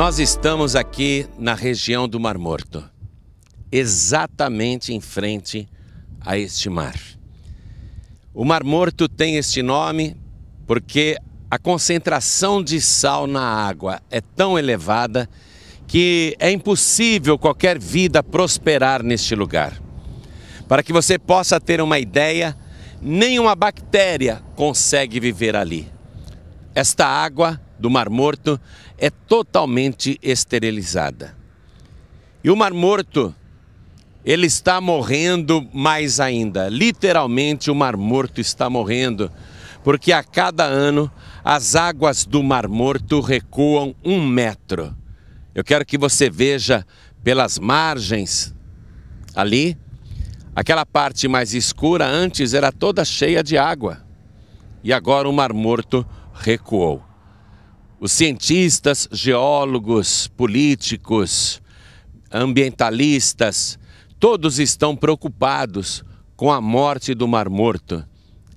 Nós estamos aqui na região do Mar Morto, exatamente em frente a este mar. O Mar Morto tem este nome porque a concentração de sal na água é tão elevada que é impossível qualquer vida prosperar neste lugar. Para que você possa ter uma ideia, nenhuma bactéria consegue viver ali. Esta água do Mar Morto é totalmente esterilizada. E o Mar Morto, ele está morrendo mais ainda. Literalmente, o Mar Morto está morrendo, porque a cada ano as águas do Mar Morto recuam um metro. Eu quero que você veja pelas margens ali, aquela parte mais escura antes era toda cheia de água. E agora o Mar Morto recuou. Os cientistas, geólogos, políticos, ambientalistas, todos estão preocupados com a morte do Mar Morto.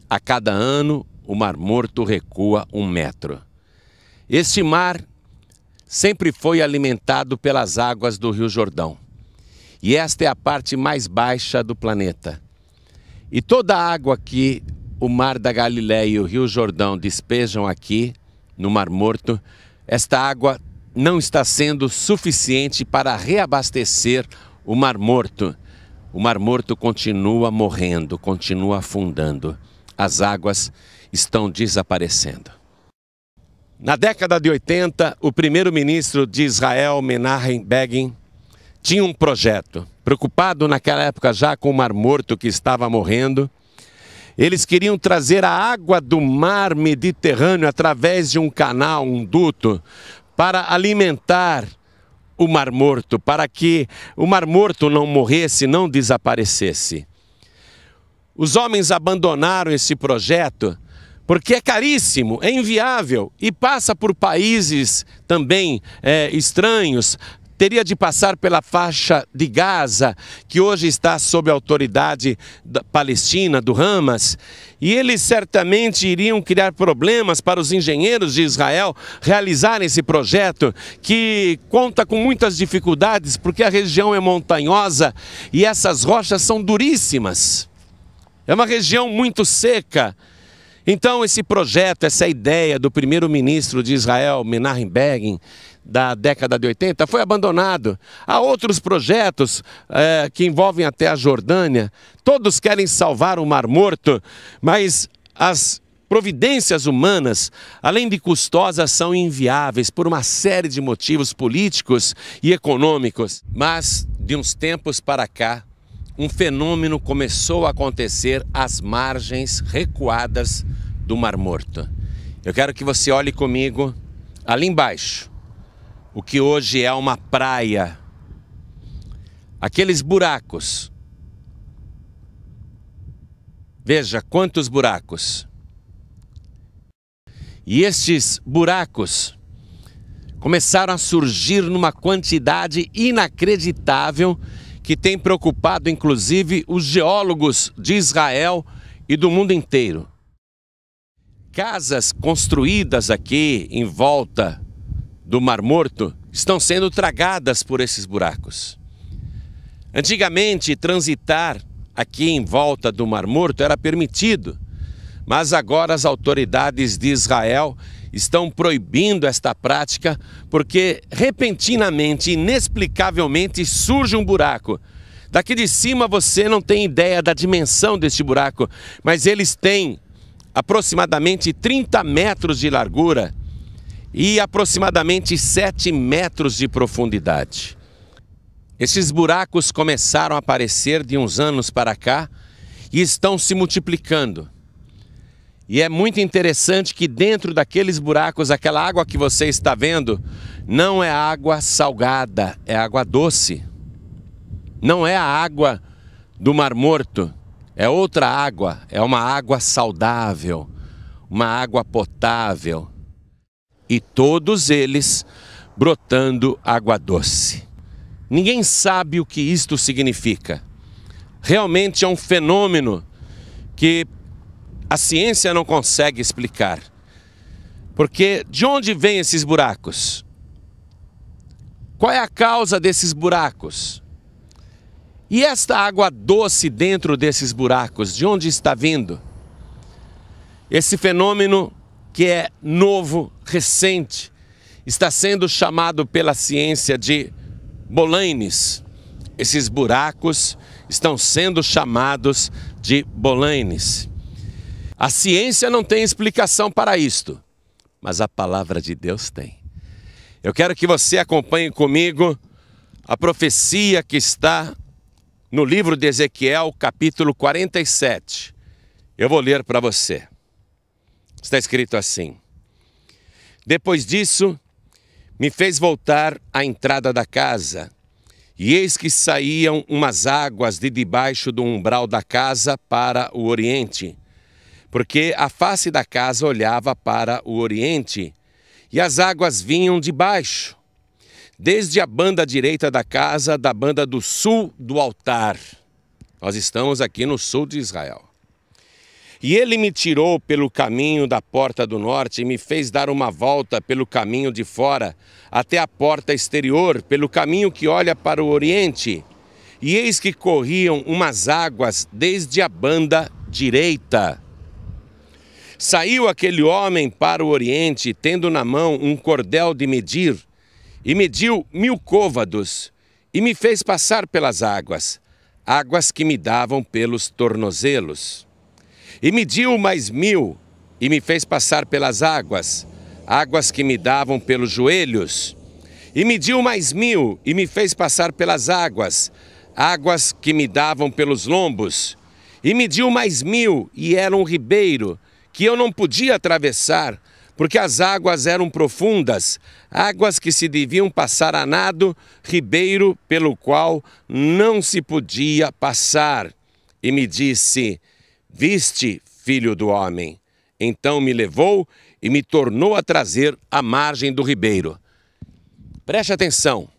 A cada ano, o Mar Morto recua um metro. Este mar sempre foi alimentado pelas águas do Rio Jordão. E esta é a parte mais baixa do planeta. E toda a água que o Mar da Galileia e o Rio Jordão despejam aqui no Mar Morto, esta água não está sendo suficiente para reabastecer o Mar Morto. O Mar Morto continua morrendo, continua afundando. As águas estão desaparecendo. Na década de 80, o primeiro-ministro de Israel, Menachem Begin, tinha um projeto. Preocupado naquela época já com o Mar Morto que estava morrendo, eles queriam trazer a água do mar Mediterrâneo através de um canal, um duto, para alimentar o Mar Morto, para que o Mar Morto não morresse, não desaparecesse. Os homens abandonaram esse projeto porque é caríssimo, é inviável e passa por países também é, estranhos, teria de passar pela faixa de Gaza, que hoje está sob a autoridade da palestina, do Hamas, e eles certamente iriam criar problemas para os engenheiros de Israel realizarem esse projeto, que conta com muitas dificuldades, porque a região é montanhosa e essas rochas são duríssimas. É uma região muito seca então, esse projeto, essa ideia do primeiro-ministro de Israel, Menachem Begin, da década de 80, foi abandonado. Há outros projetos é, que envolvem até a Jordânia. Todos querem salvar o Mar Morto, mas as providências humanas, além de custosas, são inviáveis por uma série de motivos políticos e econômicos. Mas, de uns tempos para cá, um fenômeno começou a acontecer às margens recuadas do Mar Morto. Eu quero que você olhe comigo ali embaixo, o que hoje é uma praia. Aqueles buracos. Veja quantos buracos. E estes buracos começaram a surgir numa quantidade inacreditável que tem preocupado inclusive os geólogos de Israel e do mundo inteiro. Casas construídas aqui em volta do Mar Morto estão sendo tragadas por esses buracos. Antigamente, transitar aqui em volta do Mar Morto era permitido, mas agora as autoridades de Israel estão proibindo esta prática porque repentinamente, inexplicavelmente, surge um buraco. Daqui de cima você não tem ideia da dimensão deste buraco, mas eles têm aproximadamente 30 metros de largura e aproximadamente 7 metros de profundidade. Esses buracos começaram a aparecer de uns anos para cá e estão se multiplicando. E é muito interessante que dentro daqueles buracos, aquela água que você está vendo, não é água salgada, é água doce. Não é a água do Mar Morto, é outra água, é uma água saudável, uma água potável. E todos eles brotando água doce. Ninguém sabe o que isto significa. Realmente é um fenômeno que a ciência não consegue explicar. Porque de onde vêm esses buracos? Qual é a causa desses buracos? E esta água doce dentro desses buracos, de onde está vindo? Esse fenômeno que é novo, recente, está sendo chamado pela ciência de bolaines. Esses buracos estão sendo chamados de bolaines. A ciência não tem explicação para isto, mas a palavra de Deus tem. Eu quero que você acompanhe comigo a profecia que está no livro de Ezequiel, capítulo 47. Eu vou ler para você. Está escrito assim: Depois disso, me fez voltar à entrada da casa, e eis que saíam umas águas de debaixo do umbral da casa para o oriente, porque a face da casa olhava para o oriente, e as águas vinham de baixo, desde a banda direita da casa, da banda do sul do altar. Nós estamos aqui no sul de Israel. E ele me tirou pelo caminho da porta do norte e me fez dar uma volta pelo caminho de fora, até a porta exterior, pelo caminho que olha para o oriente. E eis que corriam umas águas desde a banda direita Saiu aquele homem para o Oriente, tendo na mão um cordel de medir, e mediu mil côvados, e me fez passar pelas águas, águas que me davam pelos tornozelos. E mediu mais mil, e me fez passar pelas águas, águas que me davam pelos joelhos. E mediu mais mil, e me fez passar pelas águas, águas que me davam pelos lombos. E mediu mais mil, e era um ribeiro, que eu não podia atravessar, porque as águas eram profundas, águas que se deviam passar a nado, ribeiro pelo qual não se podia passar. E me disse: Viste, filho do homem. Então me levou e me tornou a trazer à margem do ribeiro. Preste atenção.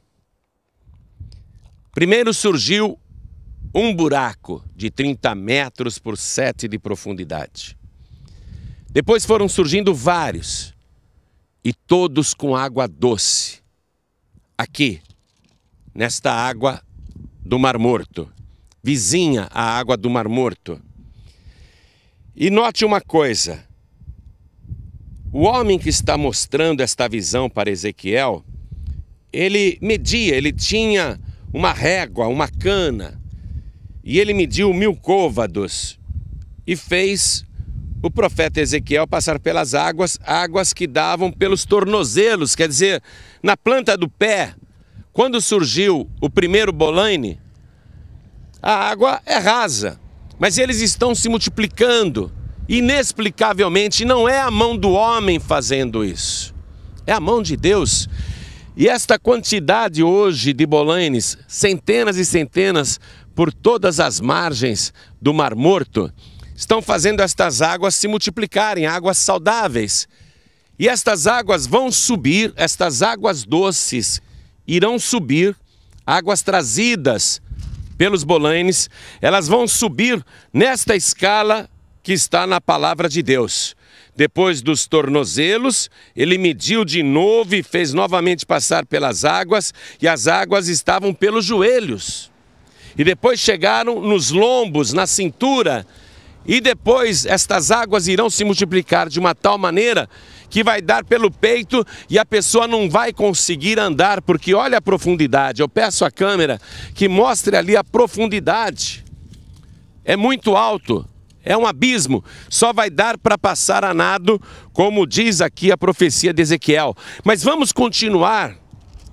Primeiro surgiu um buraco de 30 metros por 7 de profundidade. Depois foram surgindo vários, e todos com água doce, aqui, nesta água do Mar Morto, vizinha à água do Mar Morto. E note uma coisa: o homem que está mostrando esta visão para Ezequiel, ele media, ele tinha uma régua, uma cana, e ele mediu mil côvados e fez o profeta Ezequiel passar pelas águas, águas que davam pelos tornozelos, quer dizer, na planta do pé. Quando surgiu o primeiro Bolaine, a água é rasa, mas eles estão se multiplicando. Inexplicavelmente, não é a mão do homem fazendo isso, é a mão de Deus. E esta quantidade hoje de bolaines, centenas e centenas por todas as margens do Mar Morto, estão fazendo estas águas se multiplicarem, águas saudáveis. E estas águas vão subir, estas águas doces irão subir, águas trazidas pelos bolanes, elas vão subir nesta escala que está na palavra de Deus. Depois dos tornozelos, ele mediu de novo e fez novamente passar pelas águas, e as águas estavam pelos joelhos. E depois chegaram nos lombos, na cintura, e depois estas águas irão se multiplicar de uma tal maneira que vai dar pelo peito e a pessoa não vai conseguir andar, porque olha a profundidade. Eu peço à câmera que mostre ali a profundidade. É muito alto, é um abismo, só vai dar para passar a nado, como diz aqui a profecia de Ezequiel. Mas vamos continuar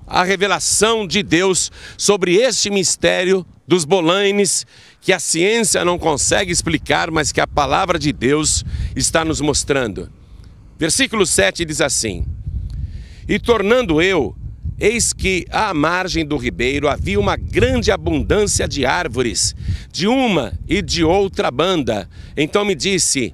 a revelação de Deus sobre este mistério dos Bolaines, que a ciência não consegue explicar, mas que a palavra de Deus está nos mostrando. Versículo 7 diz assim: E tornando eu, eis que à margem do ribeiro havia uma grande abundância de árvores, de uma e de outra banda. Então me disse: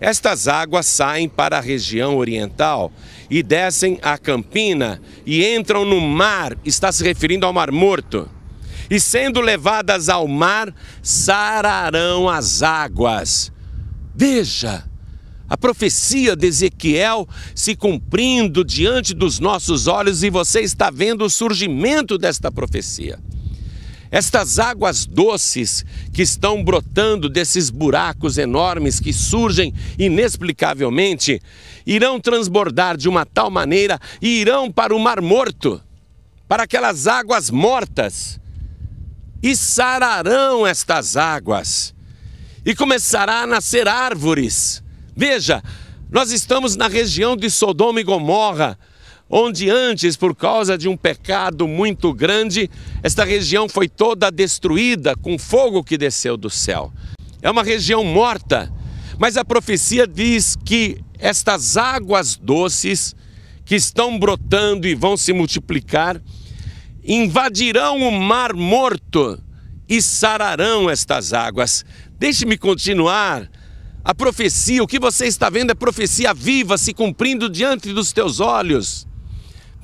Estas águas saem para a região oriental e descem a campina e entram no mar, está se referindo ao Mar Morto. E sendo levadas ao mar, sararão as águas. Veja, a profecia de Ezequiel se cumprindo diante dos nossos olhos e você está vendo o surgimento desta profecia. Estas águas doces que estão brotando desses buracos enormes que surgem inexplicavelmente irão transbordar de uma tal maneira e irão para o Mar Morto, para aquelas águas mortas, e sararão estas águas, e começará a nascer árvores. Veja, nós estamos na região de Sodoma e Gomorra onde antes, por causa de um pecado muito grande, esta região foi toda destruída com fogo que desceu do céu. É uma região morta, mas a profecia diz que estas águas doces que estão brotando e vão se multiplicar invadirão o mar morto e sararão estas águas. Deixe-me continuar. A profecia, o que você está vendo é profecia viva se cumprindo diante dos teus olhos.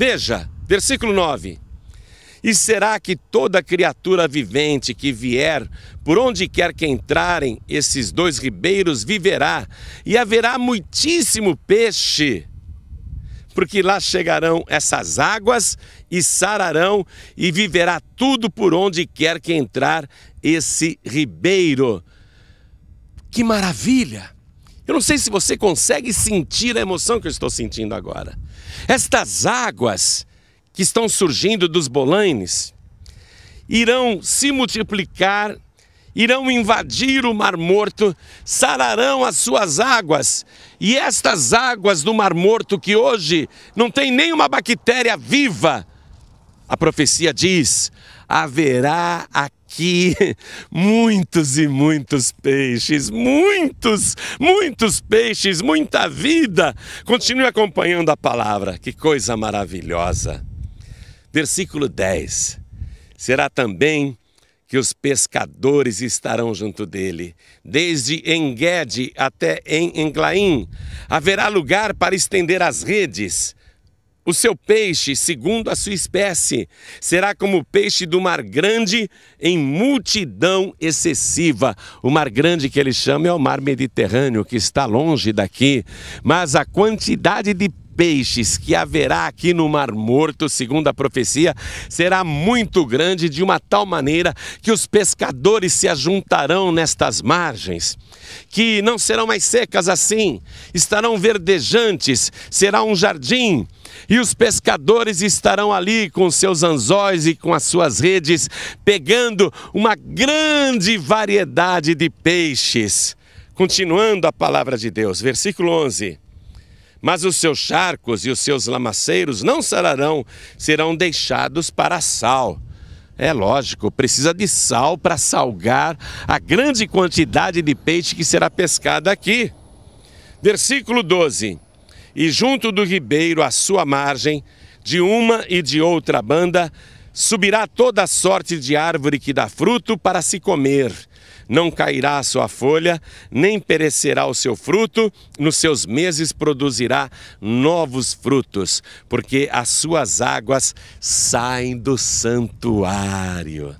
Veja, versículo 9. E será que toda criatura vivente que vier, por onde quer que entrarem esses dois ribeiros, viverá, e haverá muitíssimo peixe, porque lá chegarão essas águas e sararão, e viverá tudo por onde quer que entrar esse ribeiro. Que maravilha! Eu não sei se você consegue sentir a emoção que eu estou sentindo agora. Estas águas que estão surgindo dos bolaines irão se multiplicar, irão invadir o Mar Morto, sararão as suas águas. E estas águas do Mar Morto, que hoje não tem nenhuma bactéria viva, a profecia diz: haverá aqui aqui muitos e muitos peixes, muitos, muitos peixes, muita vida. Continue acompanhando a palavra, que coisa maravilhosa. Versículo 10: Será também que os pescadores estarão junto dele, desde Engede até em Englaim. Haverá lugar para estender as redes. O seu peixe, segundo a sua espécie, será como o peixe do mar grande em multidão excessiva. O mar grande que ele chama é o mar Mediterrâneo, que está longe daqui, mas a quantidade de peixes que haverá aqui no Mar Morto, segundo a profecia, será muito grande, de uma tal maneira que os pescadores se ajuntarão nestas margens, que não serão mais secas assim, estarão verdejantes, será um jardim. E os pescadores estarão ali com seus anzóis e com as suas redes, pegando uma grande variedade de peixes. Continuando a palavra de Deus, versículo 11 mas os seus charcos e os seus lamaceiros não sararão, serão deixados para sal. É lógico, precisa de sal para salgar a grande quantidade de peixe que será pescada aqui. Versículo 12: E junto do ribeiro, à sua margem, de uma e de outra banda, subirá toda sorte de árvore que dá fruto para se comer não cairá a sua folha, nem perecerá o seu fruto, nos seus meses produzirá novos frutos, porque as suas águas saem do santuário.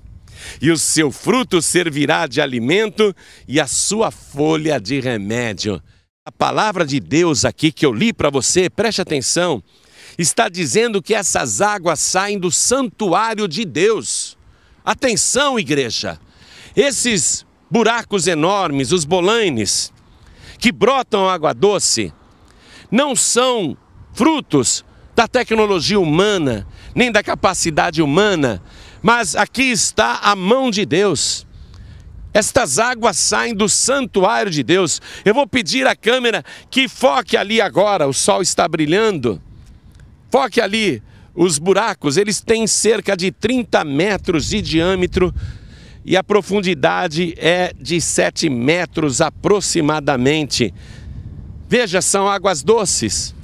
E o seu fruto servirá de alimento e a sua folha de remédio. A palavra de Deus aqui que eu li para você, preste atenção, está dizendo que essas águas saem do santuário de Deus. Atenção, igreja! Esses buracos enormes, os bolaines, que brotam água doce, não são frutos da tecnologia humana, nem da capacidade humana, mas aqui está a mão de Deus. Estas águas saem do santuário de Deus. Eu vou pedir à câmera que foque ali agora, o sol está brilhando. Foque ali os buracos, eles têm cerca de 30 metros de diâmetro e a profundidade é de 7 metros aproximadamente. Veja, são águas doces.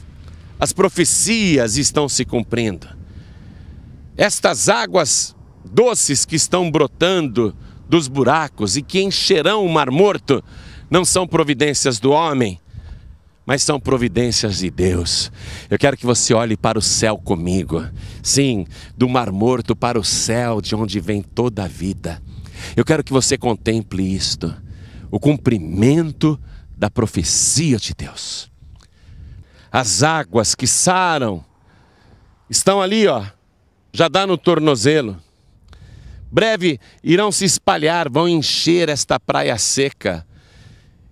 As profecias estão se cumprindo. Estas águas doces que estão brotando dos buracos e que encherão o Mar Morto não são providências do homem, mas são providências de Deus. Eu quero que você olhe para o céu comigo. Sim, do Mar Morto para o céu, de onde vem toda a vida. Eu quero que você contemple isto, o cumprimento da profecia de Deus. As águas que saram estão ali, ó, já dá no tornozelo. Breve irão se espalhar, vão encher esta praia seca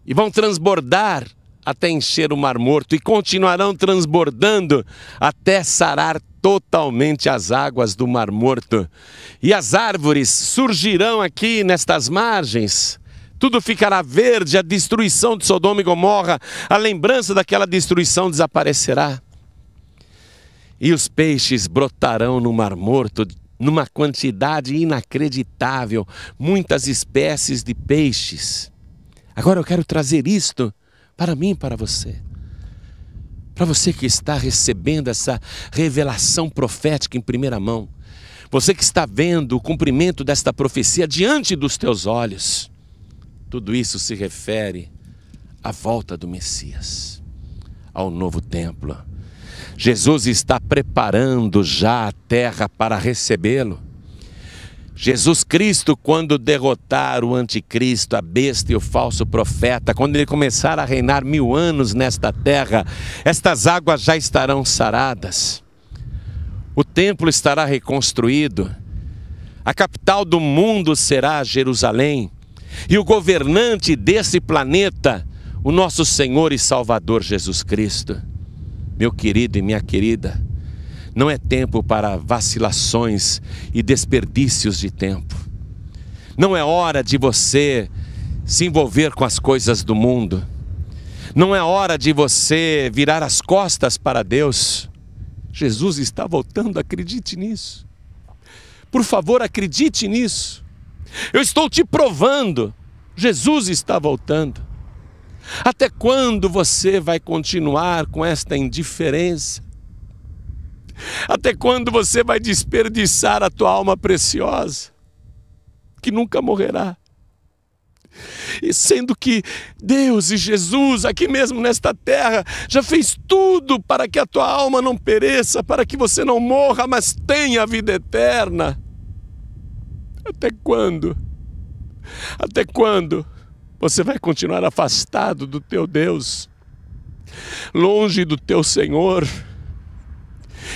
e vão transbordar até encher o Mar Morto e continuarão transbordando até sarar totalmente as águas do Mar Morto. E as árvores surgirão aqui nestas margens. Tudo ficará verde, a destruição de Sodoma e Gomorra, a lembrança daquela destruição desaparecerá. E os peixes brotarão no Mar Morto numa quantidade inacreditável, muitas espécies de peixes. Agora eu quero trazer isto para mim e para você. Para você que está recebendo essa revelação profética em primeira mão, você que está vendo o cumprimento desta profecia diante dos teus olhos, tudo isso se refere à volta do Messias, ao novo templo. Jesus está preparando já a terra para recebê-lo. Jesus Cristo, quando derrotar o anticristo, a besta e o falso profeta, quando ele começar a reinar mil anos nesta terra, estas águas já estarão saradas, o templo estará reconstruído, a capital do mundo será Jerusalém, e o governante desse planeta, o nosso Senhor e Salvador Jesus Cristo. Meu querido e minha querida, não é tempo para vacilações e desperdícios de tempo. Não é hora de você se envolver com as coisas do mundo. Não é hora de você virar as costas para Deus. Jesus está voltando, acredite nisso. Por favor, acredite nisso. Eu estou te provando. Jesus está voltando. Até quando você vai continuar com esta indiferença? Até quando você vai desperdiçar a tua alma preciosa, que nunca morrerá? E sendo que Deus e Jesus, aqui mesmo nesta terra, já fez tudo para que a tua alma não pereça, para que você não morra, mas tenha a vida eterna. Até quando? Até quando você vai continuar afastado do teu Deus, longe do teu Senhor?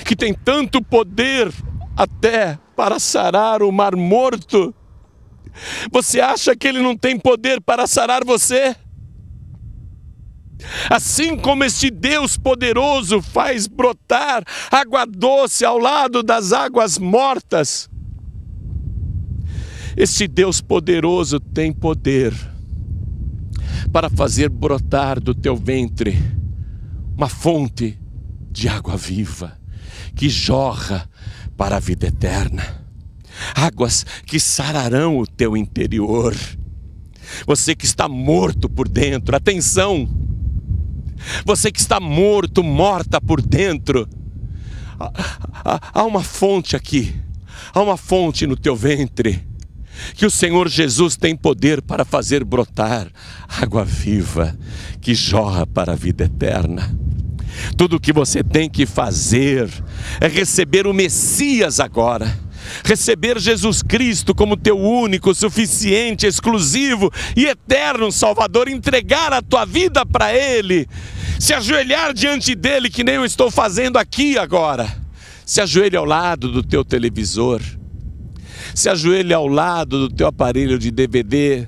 que tem tanto poder até para sarar o mar morto, você acha que ele não tem poder para sarar você? Assim como este Deus poderoso faz brotar água doce ao lado das águas mortas, este Deus poderoso tem poder para fazer brotar do teu ventre uma fonte de água viva que jorra para a vida eterna, águas que sararão o teu interior. Você que está morto por dentro, atenção! Você que está morto, morta por dentro, há, uma fonte aqui, há uma fonte no teu ventre, que o Senhor Jesus tem poder para fazer brotar água viva que jorra para a vida eterna. Tudo o que você tem que fazer é receber o Messias agora. Receber Jesus Cristo como teu único, suficiente, exclusivo e eterno Salvador, entregar a tua vida para Ele, se ajoelhar diante dele, que nem eu estou fazendo aqui agora. Se ajoelhe ao lado do teu televisor, se ajoelhe ao lado do teu aparelho de DVD,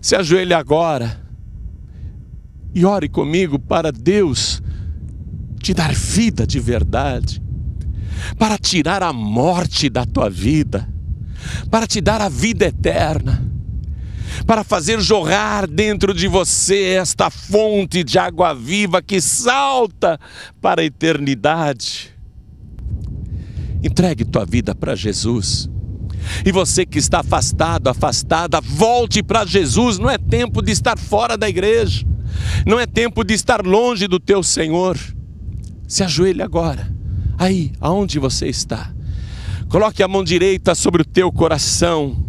se ajoelhe agora e ore comigo para Deus te dar vida de verdade, para tirar a morte da tua vida, para te dar a vida eterna, para fazer jorrar dentro de você esta fonte de água viva que salta para a eternidade. Entregue tua vida para Jesus. E você que está afastado, afastada, volte para Jesus. Não é tempo de estar fora da igreja. Não é tempo de estar longe do teu Senhor. Se ajoelhe agora, aí, aonde você está. Coloque a mão direita sobre o teu coração.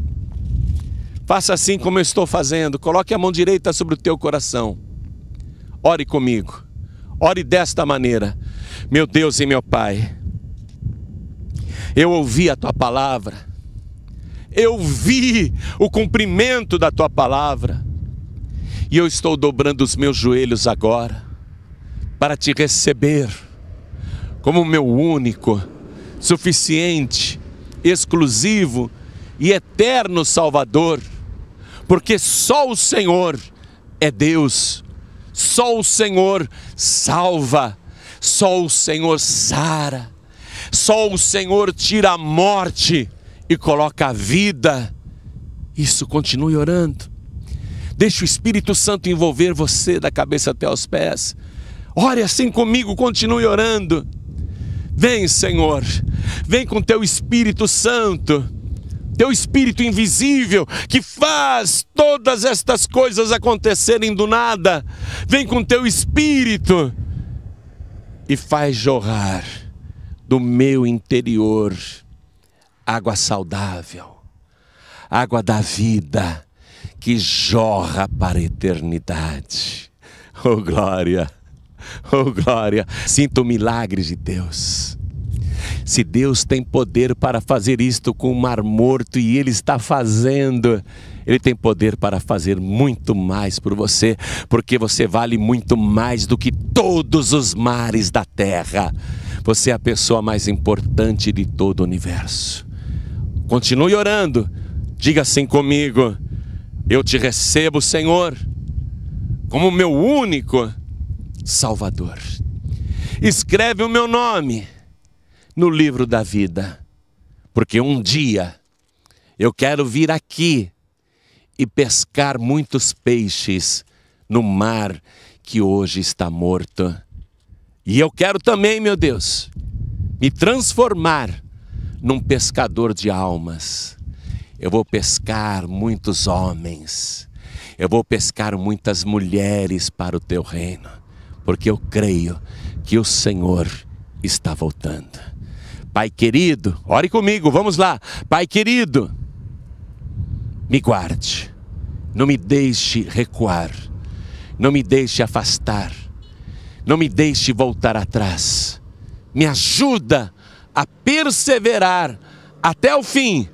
Faça assim como eu estou fazendo. Coloque a mão direita sobre o teu coração. Ore comigo. Ore desta maneira. Meu Deus e meu Pai, eu ouvi a tua palavra. Eu vi o cumprimento da tua palavra. E eu estou dobrando os meus joelhos agora para te receber como meu único, suficiente, exclusivo e eterno Salvador, porque só o Senhor é Deus, só o Senhor salva, só o Senhor sara, só o Senhor tira a morte e coloca a vida. Isso, continue orando. Deixe o Espírito Santo envolver você da cabeça até aos pés. Ore assim comigo, continue orando. Vem, Senhor, vem com teu Espírito Santo, teu Espírito invisível que faz todas estas coisas acontecerem do nada. Vem com teu Espírito e faz jorrar do meu interior água saudável, água da vida que jorra para a eternidade. Oh, glória! Oh, glória! Sinto milagres de Deus. Se Deus tem poder para fazer isto com o mar morto e Ele está fazendo, Ele tem poder para fazer muito mais por você, porque você vale muito mais do que todos os mares da terra. Você é a pessoa mais importante de todo o universo. Continue orando, diga assim comigo: Eu te recebo, Senhor, como meu único Salvador. Escreve o meu nome no livro da vida, porque um dia eu quero vir aqui e pescar muitos peixes no mar que hoje está morto. E eu quero também, meu Deus, me transformar num pescador de almas. Eu vou pescar muitos homens, eu vou pescar muitas mulheres para o teu reino porque eu creio que o Senhor está voltando. Pai querido, ore comigo, vamos lá. Pai querido, me guarde, não me deixe recuar, não me deixe afastar, não me deixe voltar atrás. Me ajuda a perseverar até o fim,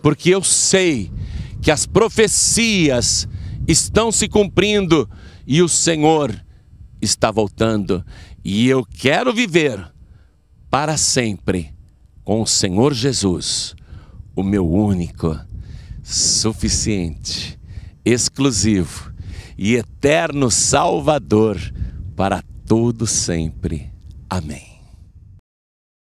porque eu sei que as profecias estão se cumprindo e o Senhor está voltando e eu quero viver para sempre com o Senhor Jesus, o meu único, suficiente, exclusivo e eterno Salvador para todo sempre. Amém.